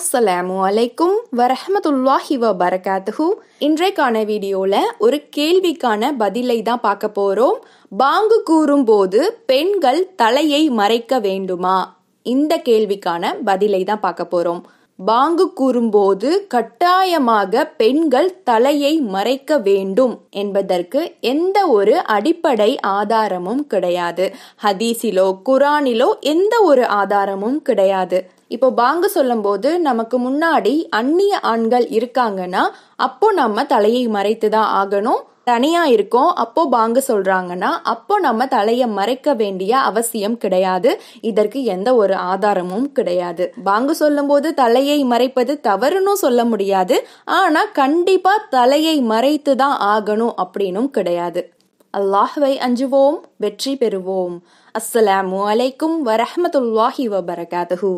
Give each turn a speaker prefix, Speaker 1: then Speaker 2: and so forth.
Speaker 1: அஸ்ஸலாமு அலைக்கும் வரஹமத்துல்லாஹி வ பரகாத்துஹு இன்றைக்கான வீடியோவில் ஒரு கேள்விக்கான பதிலை தான் பார்க்க போகிறோம் பாங்கு கூறும்போது பெண்கள் தலையை மறைக்க வேண்டுமா இந்த கேள்விக்கான பதிலை தான் பார்க்க போகிறோம் பாங்கு கூறும்போது கட்டாயமாக பெண்கள் தலையை மறைக்க வேண்டும் என்பதற்கு எந்த ஒரு அடிப்படை ஆதாரமும் கிடையாது ஹதீஸிலோ குரானிலோ எந்த ஒரு ஆதாரமும் கிடையாது இப்போ பாங்கு சொல்லும்போது நமக்கு முன்னாடி அந்நிய ஆண்கள் இருக்காங்கன்னா அப்போ நம்ம தலையை மறைத்து தான் ஆகணும் தனியா இருக்கோம் அப்போ பாங்கு சொல்றாங்கன்னா அப்போ நம்ம தலையை மறைக்க வேண்டிய அவசியம் கிடையாது இதற்கு எந்த ஒரு ஆதாரமும் கிடையாது பாங்கு சொல்லும்போது தலையை மறைப்பது தவறுனும் சொல்ல முடியாது ஆனா கண்டிப்பா தலையை மறைத்து தான் ஆகணும் அப்படின்னும் கிடையாது அல்லாஹுவை அஞ்சுவோம் வெற்றி பெறுவோம் அஸ்ஸலாமு அலைக்கும் வரஹமத்துல்லாஹி வபரகாதஹூ